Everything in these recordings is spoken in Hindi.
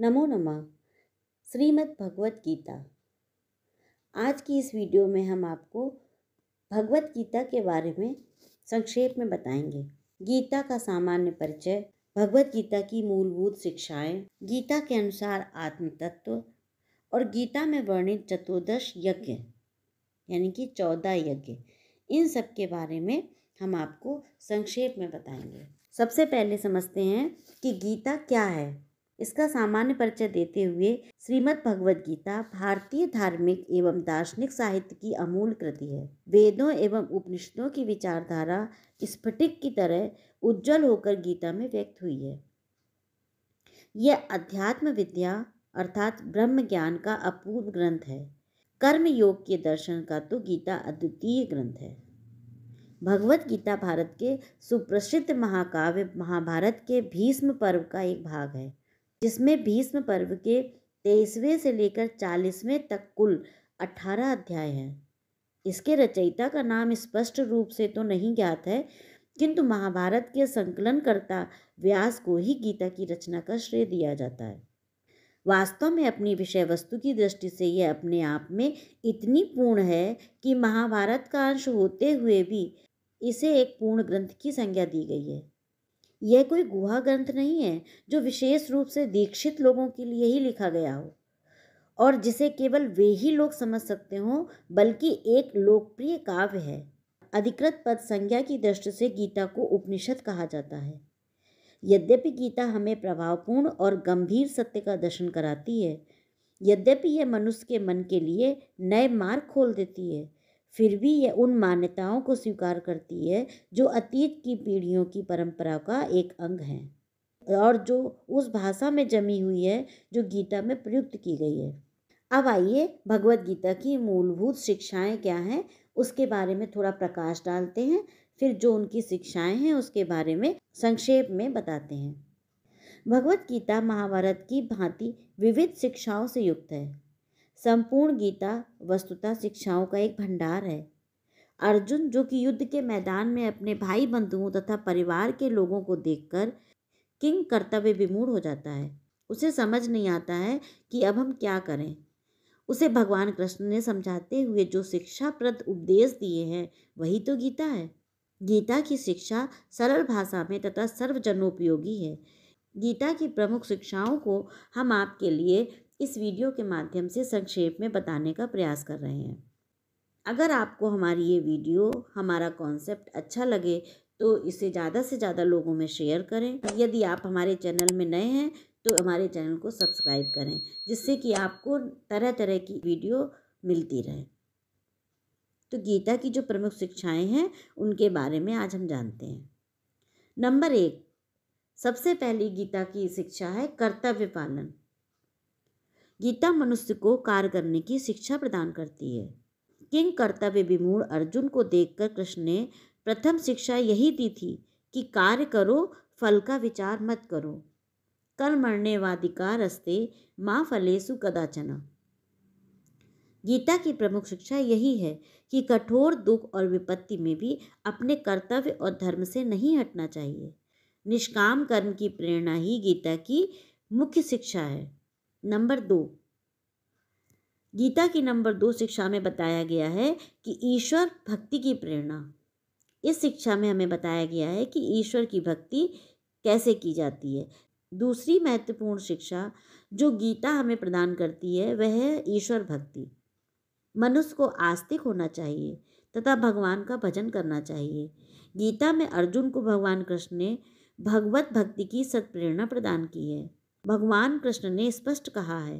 नमो नमः श्रीमद् भगवत गीता आज की इस वीडियो में हम आपको भगवत गीता के बारे में संक्षेप में बताएंगे गीता का सामान्य परिचय भगवत गीता की मूलभूत शिक्षाएं, गीता के अनुसार आत्म तत्व और गीता में वर्णित चतुर्दश यज्ञ यानी कि चौदह यज्ञ इन सब के बारे में हम आपको संक्षेप में बताएंगे सबसे पहले समझते हैं कि गीता क्या है इसका सामान्य परिचय देते हुए श्रीमद् भगवद गीता भारतीय धार्मिक एवं दार्शनिक साहित्य की अमूल कृति है वेदों एवं उपनिषदों की विचारधारा स्फटिक की तरह उज्जवल होकर गीता में व्यक्त हुई है यह अध्यात्म विद्या अर्थात ब्रह्म ज्ञान का अपूर्व ग्रंथ है कर्म योग के दर्शन का तो गीता अद्वितीय ग्रंथ है भगवत गीता भारत के सुप्रसिद्ध महाकाव्य महाभारत के भीष्म पर्व का एक भाग है जिसमें भीष्म पर्व के तेईसवें से लेकर चालीसवें तक कुल अठारह अध्याय हैं इसके रचयिता का नाम स्पष्ट रूप से तो नहीं ज्ञात है किंतु महाभारत के संकलनकर्ता व्यास को ही गीता की रचना का श्रेय दिया जाता है वास्तव में अपनी विषय वस्तु की दृष्टि से यह अपने आप में इतनी पूर्ण है कि महाभारत का अंश होते हुए भी इसे एक पूर्ण ग्रंथ की संज्ञा दी गई है यह कोई गुहा ग्रंथ नहीं है जो विशेष रूप से दीक्षित लोगों के लिए ही लिखा गया हो और जिसे केवल वे ही लोग समझ सकते हों बल्कि एक लोकप्रिय काव्य है अधिकृत पद संज्ञा की दृष्टि से गीता को उपनिषद कहा जाता है यद्यपि गीता हमें प्रभावपूर्ण और गंभीर सत्य का दर्शन कराती है यद्यपि यह मनुष्य के मन के लिए नए मार्ग खोल देती है फिर भी यह उन मान्यताओं को स्वीकार करती है जो अतीत की पीढ़ियों की परंपरा का एक अंग है और जो उस भाषा में जमी हुई है जो गीता में प्रयुक्त की गई है अब आइए भगवत गीता की मूलभूत शिक्षाएं क्या हैं उसके बारे में थोड़ा प्रकाश डालते हैं फिर जो उनकी शिक्षाएं हैं उसके बारे में संक्षेप में बताते हैं भगवत गीता महाभारत की भांति विविध शिक्षाओं से युक्त है संपूर्ण गीता वस्तुतः शिक्षाओं का एक भंडार है अर्जुन जो कि युद्ध के मैदान में अपने भाई बंधुओं तथा परिवार के लोगों को देखकर किंग कर्तव्य विमूढ़ हो जाता है उसे समझ नहीं आता है कि अब हम क्या करें उसे भगवान कृष्ण ने समझाते हुए जो शिक्षाप्रद उपदेश दिए हैं वही तो गीता है गीता की शिक्षा सरल भाषा में तथा सर्वजनोपयोगी है गीता की प्रमुख शिक्षाओं को हम आपके लिए इस वीडियो के माध्यम से संक्षेप में बताने का प्रयास कर रहे हैं अगर आपको हमारी ये वीडियो हमारा कॉन्सेप्ट अच्छा लगे तो इसे ज़्यादा से ज़्यादा लोगों में शेयर करें यदि आप हमारे चैनल में नए हैं तो हमारे चैनल को सब्सक्राइब करें जिससे कि आपको तरह तरह की वीडियो मिलती रहे तो गीता की जो प्रमुख शिक्षाएं हैं उनके बारे में आज हम जानते हैं नंबर एक सबसे पहली गीता की शिक्षा है कर्तव्य पालन गीता मनुष्य को कार्य करने की शिक्षा प्रदान करती है किंग कर्तव्य विमूढ़ अर्जुन को देखकर कृष्ण ने प्रथम शिक्षा यही दी थी कि कार्य करो फल का विचार मत करो कल मरने वादी का रस्ते माँ फलेसु सुकदाचना गीता की प्रमुख शिक्षा यही है कि कठोर दुख और विपत्ति में भी अपने कर्तव्य और धर्म से नहीं हटना चाहिए निष्काम कर्म की प्रेरणा ही गीता की मुख्य शिक्षा है नंबर दो गीता की नंबर दो शिक्षा में बताया गया है कि ईश्वर भक्ति की प्रेरणा इस शिक्षा में हमें बताया गया है कि ईश्वर की भक्ति कैसे की जाती है दूसरी महत्वपूर्ण शिक्षा जो गीता हमें प्रदान करती है वह है ईश्वर भक्ति मनुष्य को आस्तिक होना चाहिए तथा भगवान का भजन करना चाहिए गीता में अर्जुन को भगवान कृष्ण ने भगवत भक्ति की सत्प्रेरणा प्रदान की है भगवान कृष्ण ने स्पष्ट कहा है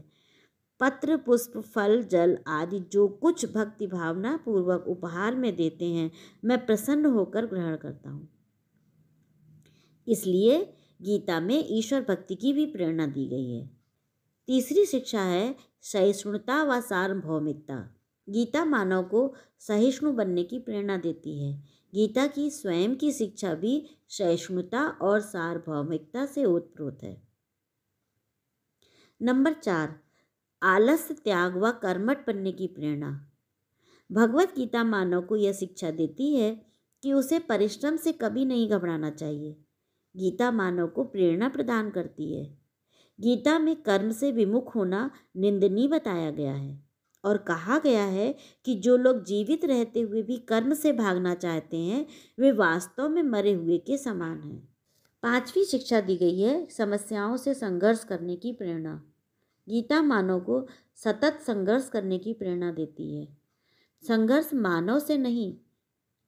पत्र पुष्प फल जल आदि जो कुछ भक्ति भावना पूर्वक उपहार में देते हैं मैं प्रसन्न होकर ग्रहण करता हूँ इसलिए गीता में ईश्वर भक्ति की भी प्रेरणा दी गई है तीसरी शिक्षा है सहिष्णुता व सार्वभौमिकता गीता मानव को सहिष्णु बनने की प्रेरणा देती है गीता की स्वयं की शिक्षा भी सहिष्णुता और सार्वभौमिकता से ओतप्रोत है नंबर चार आलस्य त्याग व कर्मठ बनने की प्रेरणा भगवत गीता मानव को यह शिक्षा देती है कि उसे परिश्रम से कभी नहीं घबराना चाहिए गीता मानव को प्रेरणा प्रदान करती है गीता में कर्म से विमुख होना निंदनीय बताया गया है और कहा गया है कि जो लोग जीवित रहते हुए भी कर्म से भागना चाहते हैं वे वास्तव में मरे हुए के समान हैं पांचवी शिक्षा दी गई है समस्याओं से संघर्ष करने की प्रेरणा गीता मानव को सतत संघर्ष करने की प्रेरणा देती है संघर्ष मानव से नहीं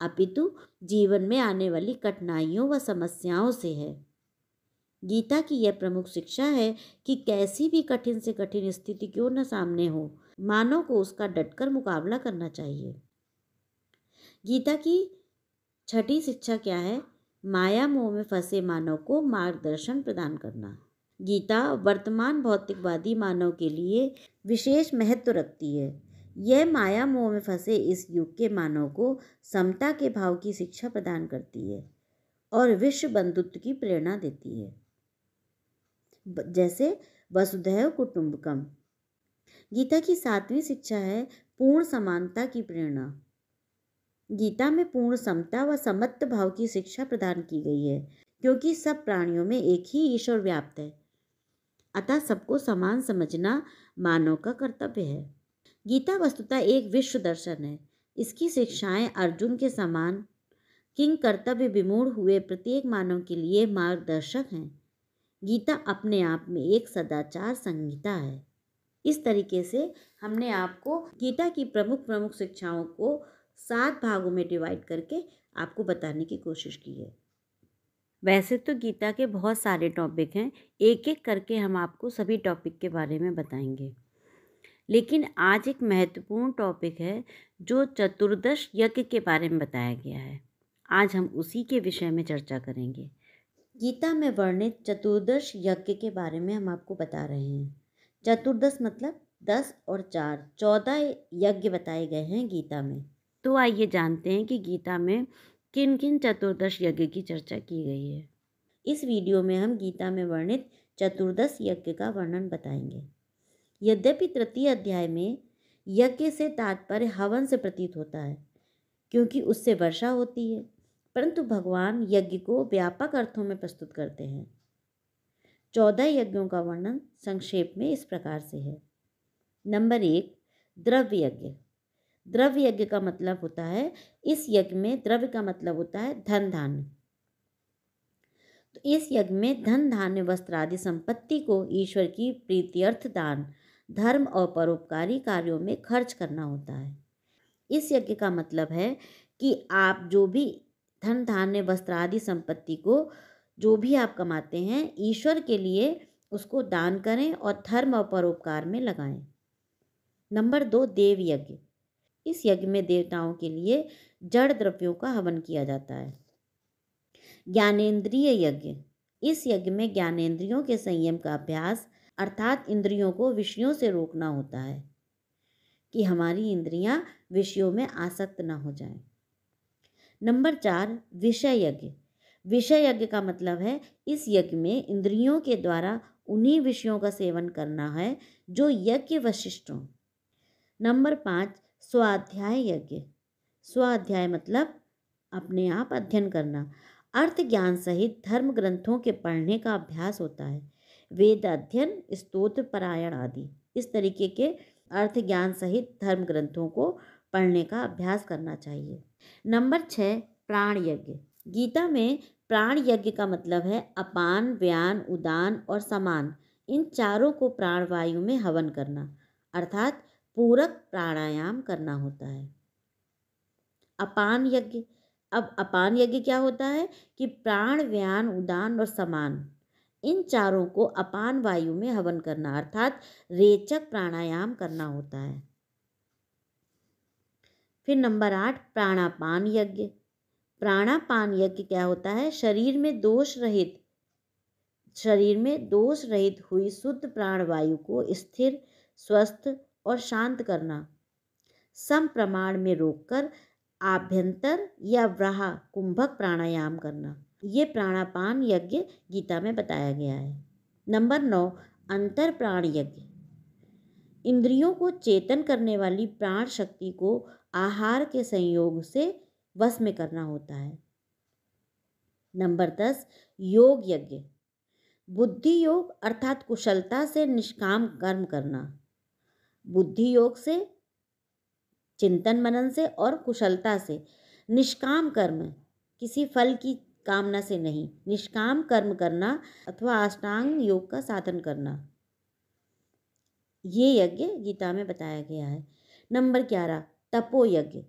अपितु जीवन में आने वाली कठिनाइयों व समस्याओं से है गीता की यह प्रमुख शिक्षा है कि कैसी भी कठिन से कठिन स्थिति क्यों न सामने हो मानव को उसका डटकर मुकाबला करना चाहिए गीता की छठी शिक्षा क्या है माया मोह में फंसे मानव को मार्गदर्शन प्रदान करना गीता वर्तमान भौतिकवादी मानव के लिए विशेष महत्व रखती है यह माया मोह में फंसे इस युग के मानव को समता के भाव की शिक्षा प्रदान करती है और विश्व बंधुत्व की प्रेरणा देती है जैसे वसुधैव कुटुंबकम गीता की सातवीं शिक्षा है पूर्ण समानता की प्रेरणा गीता में पूर्ण समता व समत्व भाव की शिक्षा प्रदान की गई है क्योंकि सब प्राणियों में एक ही ईश्वर व्याप्त है अतः सबको समान समझना मानव का कर्तव्य है गीता वस्तुतः एक विश्व दर्शन है इसकी शिक्षाएं अर्जुन के समान किंग कर्तव्य विमूढ़ हुए प्रत्येक मानव के लिए मार्गदर्शक हैं गीता अपने आप में एक सदाचार संहिता है इस तरीके से हमने आपको गीता की प्रमुख प्रमुख शिक्षाओं को सात भागों में डिवाइड करके आपको बताने की कोशिश की है वैसे तो गीता के बहुत सारे टॉपिक हैं एक एक करके हम आपको सभी टॉपिक के बारे में बताएंगे लेकिन आज एक महत्वपूर्ण टॉपिक है जो चतुर्दश यज्ञ के बारे में बताया गया है आज हम उसी के विषय में चर्चा करेंगे गीता में वर्णित चतुर्दश यज्ञ के बारे में हम आपको बता रहे हैं चतुर्दश मतलब दस और चार चौदह यज्ञ बताए गए हैं गीता में तो आइए जानते हैं कि गीता में किन किन चतुर्दश यज्ञ की चर्चा की गई है इस वीडियो में हम गीता में वर्णित चतुर्दश यज्ञ का वर्णन बताएंगे यद्यपि तृतीय अध्याय में यज्ञ से तात्पर्य हवन से प्रतीत होता है क्योंकि उससे वर्षा होती है परंतु भगवान यज्ञ को व्यापक अर्थों में प्रस्तुत करते हैं चौदह यज्ञों का वर्णन संक्षेप में इस प्रकार से है नंबर एक द्रव्य यज्ञ द्रव्य यज्ञ का मतलब होता है इस यज्ञ में द्रव्य का मतलब होता है धन धान्य तो इस यज्ञ में धन धान्य वस्त्र आदि संपत्ति को ईश्वर की प्रीत्यर्थ दान धर्म और परोपकारी कार्यों में खर्च करना होता है इस यज्ञ का मतलब है कि आप जो भी धन धान्य वस्त्र आदि संपत्ति को जो भी आप कमाते हैं ईश्वर के लिए उसको दान करें और धर्म और परोपकार में लगाएं नंबर दो देव यज्ञ इस यज्ञ में देवताओं के लिए जड़ द्रव्यों का हवन किया जाता है ज्ञानेन्द्रिय यज्ञ इस यज्ञ में ज्ञानेन्द्रियों के संयम का अभ्यास अर्थात इंद्रियों को विषयों से रोकना होता है कि हमारी इंद्रियां विषयों में आसक्त ना हो जाएं। नंबर चार विषय यज्ञ विषय यज्ञ का मतलब है इस यज्ञ में इंद्रियों के द्वारा उन्हीं विषयों का सेवन करना है जो यज्ञ वशिष्ठ हों नंबर पाँच स्वाध्याय यज्ञ स्वाध्याय मतलब अपने आप अध्ययन करना अर्थ ज्ञान सहित धर्म ग्रंथों के पढ़ने का अभ्यास होता है वेद अध्ययन स्तोत्र परायण आदि इस तरीके के अर्थ ज्ञान सहित धर्म ग्रंथों को पढ़ने का अभ्यास करना चाहिए नंबर छः प्राण यज्ञ गीता में प्राण यज्ञ का मतलब है अपान व्यान उदान और समान इन चारों को प्राण वायु में हवन करना अर्थात पूरक प्राणायाम करना होता है अपान यज्ञ अब अपान यज्ञ क्या होता है कि प्राण व्यान उदान और समान इन चारों को अपान वायु में हवन करना अर्थात रेचक प्राणायाम करना होता है फिर नंबर आठ प्राणापान यज्ञ प्राणापान यज्ञ क्या होता है शरीर में दोष रहित शरीर में दोष रहित हुई शुद्ध प्राणवायु को स्थिर स्वस्थ और शांत करना संप्रमाण में रोककर आभ्यंतर या व्राह कुंभक प्राणायाम करना ये प्राणापान यज्ञ गीता में बताया गया है नंबर नौ अंतर प्राण यज्ञ इंद्रियों को चेतन करने वाली प्राण शक्ति को आहार के संयोग से वश में करना होता है नंबर दस योग यज्ञ बुद्धि योग अर्थात कुशलता से निष्काम कर्म करना बुद्धि योग से चिंतन मनन से और कुशलता से निष्काम कर्म किसी फल की कामना से नहीं निष्काम कर्म करना अथवा अष्टांग योग का साधन करना ये यज्ञ गीता में बताया गया है नंबर ग्यारह तपो यज्ञ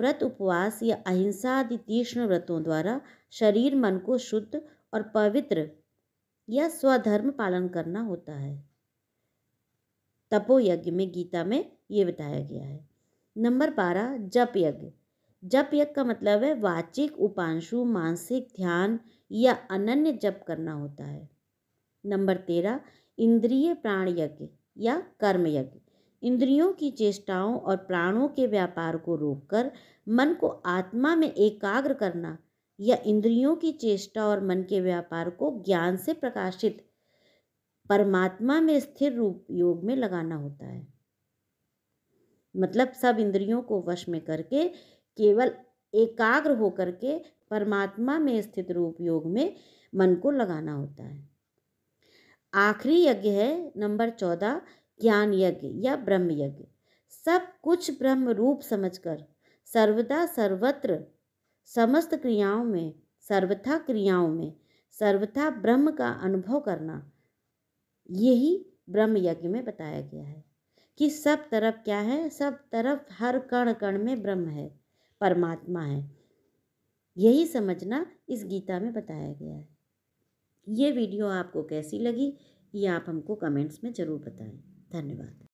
व्रत उपवास या अहिंसा आदि तीक्ष्ण व्रतों द्वारा शरीर मन को शुद्ध और पवित्र या स्वधर्म पालन करना होता है तपोयज्ञ में गीता में ये बताया गया है नंबर बारह जप यज्ञ जप यज्ञ का मतलब है वाचिक उपांशु मानसिक ध्यान या अनन्य जप करना होता है नंबर तेरह इंद्रिय प्राण यज्ञ या कर्म यज्ञ इंद्रियों की चेष्टाओं और प्राणों के व्यापार को रोककर मन को आत्मा में एकाग्र करना या इंद्रियों की चेष्टा और मन के व्यापार को ज्ञान से प्रकाशित परमात्मा में स्थिर रूप योग में लगाना होता है मतलब सब इंद्रियों को वश में करके केवल एकाग्र होकर के परमात्मा में स्थित रूप योग में मन को लगाना होता है आखिरी यज्ञ है नंबर चौदह ज्ञान यज्ञ या ब्रह्म यज्ञ सब कुछ ब्रह्म रूप समझकर सर्वदा सर्वत्र समस्त क्रियाओं में सर्वथा क्रियाओं में सर्वथा ब्रह्म का अनुभव करना यही ब्रह्म यज्ञ में बताया गया है कि सब तरफ क्या है सब तरफ हर कण कण में ब्रह्म है परमात्मा है यही समझना इस गीता में बताया गया है ये वीडियो आपको कैसी लगी ये आप हमको कमेंट्स में ज़रूर बताएं धन्यवाद